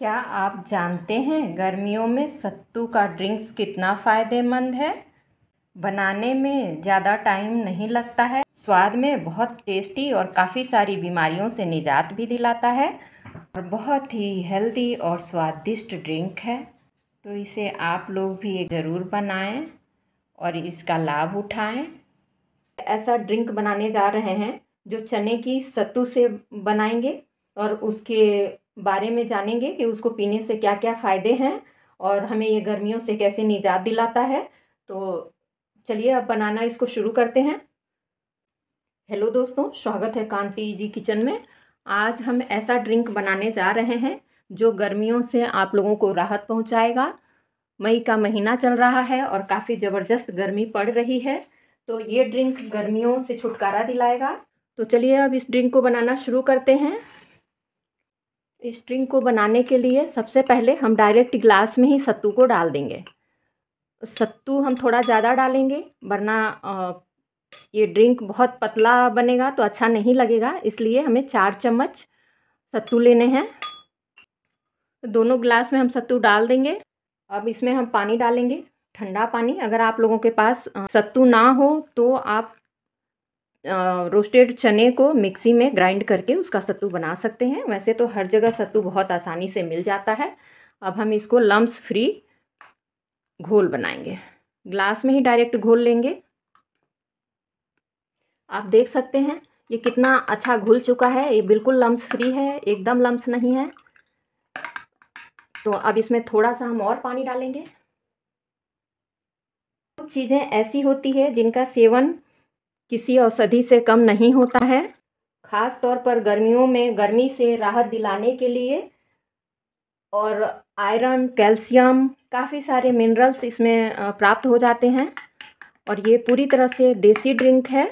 क्या आप जानते हैं गर्मियों में सत्तू का ड्रिंक्स कितना फ़ायदेमंद है बनाने में ज़्यादा टाइम नहीं लगता है स्वाद में बहुत टेस्टी और काफ़ी सारी बीमारियों से निजात भी दिलाता है और बहुत ही हेल्दी और स्वादिष्ट ड्रिंक है तो इसे आप लोग भी ज़रूर बनाएं और इसका लाभ उठाएं ऐसा ड्रिंक बनाने जा रहे हैं जो चने की सत्तू से बनाएंगे और उसके बारे में जानेंगे कि उसको पीने से क्या क्या फ़ायदे हैं और हमें ये गर्मियों से कैसे निजात दिलाता है तो चलिए अब बनाना इसको शुरू करते हैं हेलो दोस्तों स्वागत है कांति जी किचन में आज हम ऐसा ड्रिंक बनाने जा रहे हैं जो गर्मियों से आप लोगों को राहत पहुंचाएगा मई का महीना चल रहा है और काफ़ी ज़बरदस्त गर्मी पड़ रही है तो ये ड्रिंक गर्मियों से छुटकारा दिलाएगा तो चलिए अब इस ड्रिंक को बनाना शुरू करते हैं स्ट्रिंग को बनाने के लिए सबसे पहले हम डायरेक्ट ग्लास में ही सत्तू को डाल देंगे सत्तू हम थोड़ा ज़्यादा डालेंगे वरना ये ड्रिंक बहुत पतला बनेगा तो अच्छा नहीं लगेगा इसलिए हमें चार चम्मच सत्तू लेने हैं दोनों ग्लास में हम सत्तू डाल देंगे अब इसमें हम पानी डालेंगे ठंडा पानी अगर आप लोगों के पास सत्तू ना हो तो आप रोस्टेड चने को मिक्सी में ग्राइंड करके उसका सत्तू बना सकते हैं वैसे तो हर जगह सत्तू बहुत आसानी से मिल जाता है अब हम इसको लम्ब फ्री घोल बनाएंगे ग्लास में ही डायरेक्ट घोल लेंगे आप देख सकते हैं ये कितना अच्छा घुल चुका है ये बिल्कुल लम्ब फ्री है एकदम लम्ब नहीं है तो अब इसमें थोड़ा सा हम और पानी डालेंगे कुछ चीज़ें ऐसी होती है जिनका सेवन किसी औषधि से कम नहीं होता है ख़ास तौर पर गर्मियों में गर्मी से राहत दिलाने के लिए और आयरन कैल्शियम काफ़ी सारे मिनरल्स इसमें प्राप्त हो जाते हैं और ये पूरी तरह से देसी ड्रिंक है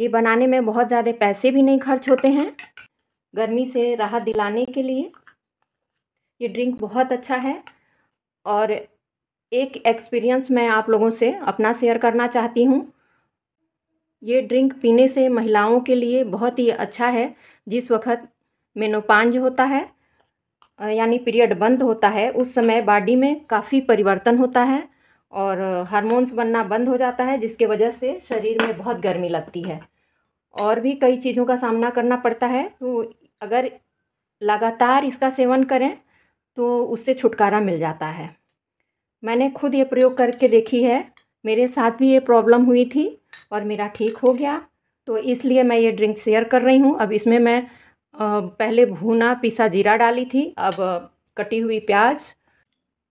ये बनाने में बहुत ज़्यादा पैसे भी नहीं खर्च होते हैं गर्मी से राहत दिलाने के लिए ये ड्रिंक बहुत अच्छा है और एक एक्सपीरियंस मैं आप लोगों से अपना शेयर करना चाहती हूँ ये ड्रिंक पीने से महिलाओं के लिए बहुत ही अच्छा है जिस वक्त मेनोपांज होता है यानी पीरियड बंद होता है उस समय बॉडी में काफ़ी परिवर्तन होता है और हार्मोन्स बनना बंद हो जाता है जिसके वजह से शरीर में बहुत गर्मी लगती है और भी कई चीज़ों का सामना करना पड़ता है तो अगर लगातार इसका सेवन करें तो उससे छुटकारा मिल जाता है मैंने खुद ये प्रयोग करके देखी है मेरे साथ भी ये प्रॉब्लम हुई थी और मेरा ठीक हो गया तो इसलिए मैं ये ड्रिंक शेयर कर रही हूँ अब इसमें मैं पहले भुना पिसा जीरा डाली थी अब कटी हुई प्याज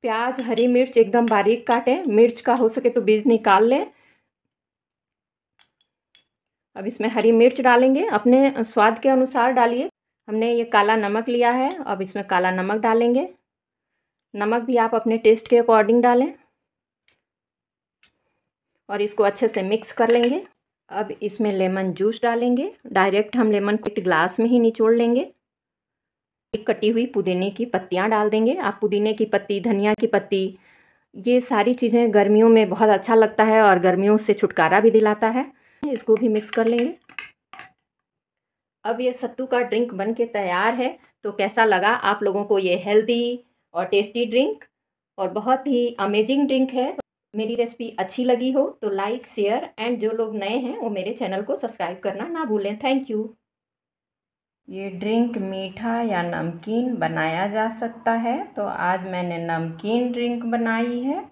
प्याज हरी मिर्च एकदम बारीक काटें मिर्च का हो सके तो बीज निकाल लें अब इसमें हरी मिर्च डालेंगे अपने स्वाद के अनुसार डालिए हमने ये काला नमक लिया है अब इसमें काला नमक डालेंगे नमक भी आप अपने टेस्ट के अकॉर्डिंग डालें और इसको अच्छे से मिक्स कर लेंगे अब इसमें लेमन जूस डालेंगे डायरेक्ट हम लेमन को एक ग्लास में ही निचोड़ लेंगे एक कटी हुई पुदीने की पत्तियाँ डाल देंगे आप पुदीने की पत्ती धनिया की पत्ती ये सारी चीज़ें गर्मियों में बहुत अच्छा लगता है और गर्मियों से छुटकारा भी दिलाता है इसको भी मिक्स कर लेंगे अब ये सत्तू का ड्रिंक बन के तैयार है तो कैसा लगा आप लोगों को ये हेल्दी और टेस्टी ड्रिंक और बहुत ही अमेजिंग ड्रिंक है मेरी रेसिपी अच्छी लगी हो तो लाइक शेयर एंड जो लोग नए हैं वो मेरे चैनल को सब्सक्राइब करना ना भूलें थैंक यू ये ड्रिंक मीठा या नमकीन बनाया जा सकता है तो आज मैंने नमकीन ड्रिंक बनाई है